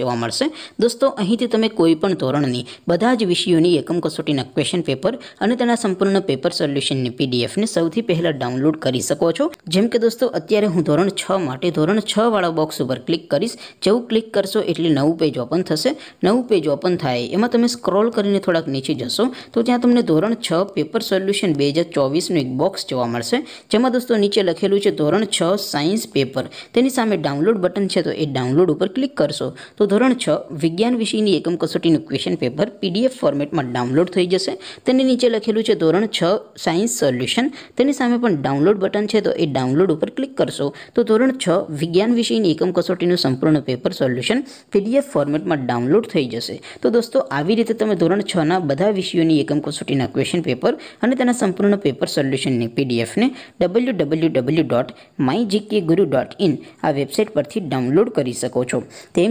જોવા મળશે દોસ્તો અહીંથી તમે કોઈ પણ ધોરણની બધા જ વિષયોની એકમ કસોટીના ક્વેશ્ચન પેપર અને તેના સંપૂર્ણ પેપર સોલ્યુશનની પીડીએફ ને સૌથી પહેલા ડાઉનલોડ કરી શકો છો જેમ કે દોસ્તો અત્યારે હું ધોરણ 6 માટે ધોરણ 6 વાળો બોક્સ ઉપર ક્લિક કરશો જેવું ક્લિક કરશો એટલે નવું પેજ ઓપન થશે નવું પેજ ઓપન થાય એમાં તમે સ્ક્રોલ કરીને થોડક નીચે જશો તો ત્યાં તમને ધોરણ 6 પેપર સોલ્યુશન 2024 નું એક બોક્સ જોવા મળશે જેમ આ દોસ્તો નીચે લખેલું છે ધોરણ 6 સાયન્સ પેપર તેની સામે ડાઉનલોડ બટન છે તો એ ડાઉનલોડ ઉપર ક્લિક કરશો ધોરણ 6 વિજ્ઞાન વિષયની એકમ કસોટીનું ક્વેશ્ચન પેપર PDF ફોર્મેટમાં ડાઉનલોડ થઈ જશે તેની નીચે લખેલું છે ધોરણ 6 સાયન્સ સોલ્યુશન તેની સામે પણ ડાઉનલોડ બટન છે તો એ ડાઉનલોડ ઉપર ક્લિક કરશો તો ધોરણ 6 વિજ્ઞાન વિષયની એકમ કસોટીનું સંપૂર્ણ પેપર સોલ્યુશન PDF ફોર્મેટમાં ડાઉનલોડ થઈ જશે તો દોસ્તો આવી રીતે તમે ધોરણ 6 ના બધા વિષયોની એકમ કસોટીના ક્વેશ્ચન પેપર અને તેના સંપૂર્ણ પેપર સોલ્યુશનને PDF ને www.mygkguru.in આ વેબસાઈટ પરથી ડાઉનલોડ કરી શકો છો તેમ